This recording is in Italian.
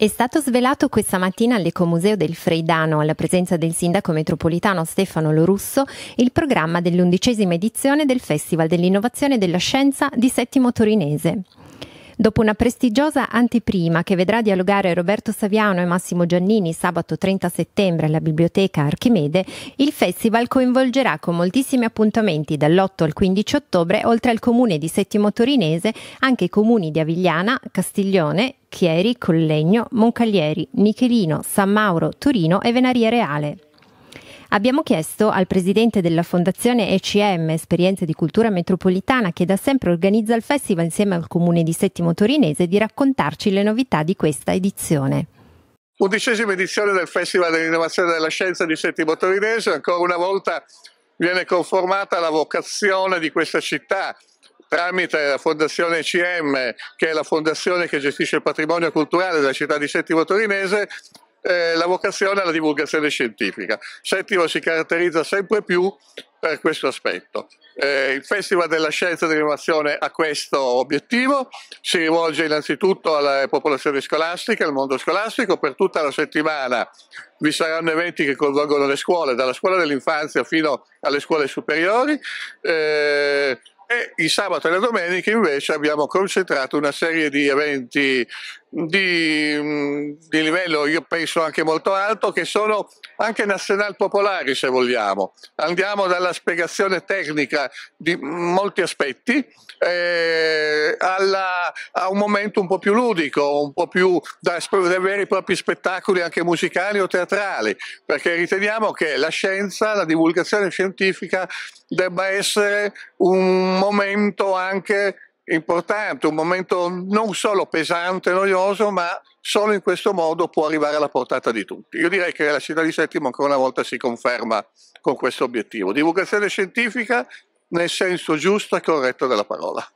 È stato svelato questa mattina all'Ecomuseo del Freidano, alla presenza del sindaco metropolitano Stefano Lorusso, il programma dell'undicesima edizione del Festival dell'Innovazione e della Scienza di Settimo Torinese. Dopo una prestigiosa anteprima che vedrà dialogare Roberto Saviano e Massimo Giannini sabato 30 settembre alla Biblioteca Archimede, il festival coinvolgerà con moltissimi appuntamenti dall'8 al 15 ottobre, oltre al comune di Settimo Torinese, anche i comuni di Avigliana, Castiglione, Chieri, Collegno, Moncaglieri, Nichelino, San Mauro, Torino e Venaria Reale. Abbiamo chiesto al presidente della fondazione ECM, Esperienze di Cultura Metropolitana, che da sempre organizza il festival insieme al comune di Settimo Torinese, di raccontarci le novità di questa edizione. Undicesima edizione del Festival dell'Innovazione della Scienza di Settimo Torinese, ancora una volta viene conformata la vocazione di questa città tramite la Fondazione ECM, che è la fondazione che gestisce il patrimonio culturale della città di Settimo Torinese, eh, la vocazione alla divulgazione scientifica. Settimo si caratterizza sempre più per questo aspetto. Eh, il Festival della Scienza e dell'Innovazione ha questo obiettivo, si rivolge innanzitutto alla popolazione scolastica, al mondo scolastico, per tutta la settimana vi saranno eventi che coinvolgono le scuole, dalla scuola dell'infanzia fino alle scuole superiori. Eh, e il sabato e la domenica invece abbiamo concentrato una serie di eventi di io penso anche molto alto, che sono anche popolari, se vogliamo. Andiamo dalla spiegazione tecnica di molti aspetti eh, alla, a un momento un po' più ludico, un po' più da, da veri e propri spettacoli anche musicali o teatrali, perché riteniamo che la scienza, la divulgazione scientifica debba essere un momento anche importante, un momento non solo pesante, noioso, ma solo in questo modo può arrivare alla portata di tutti. Io direi che la città di Settimo ancora una volta si conferma con questo obiettivo. Divulgazione scientifica nel senso giusto e corretto della parola.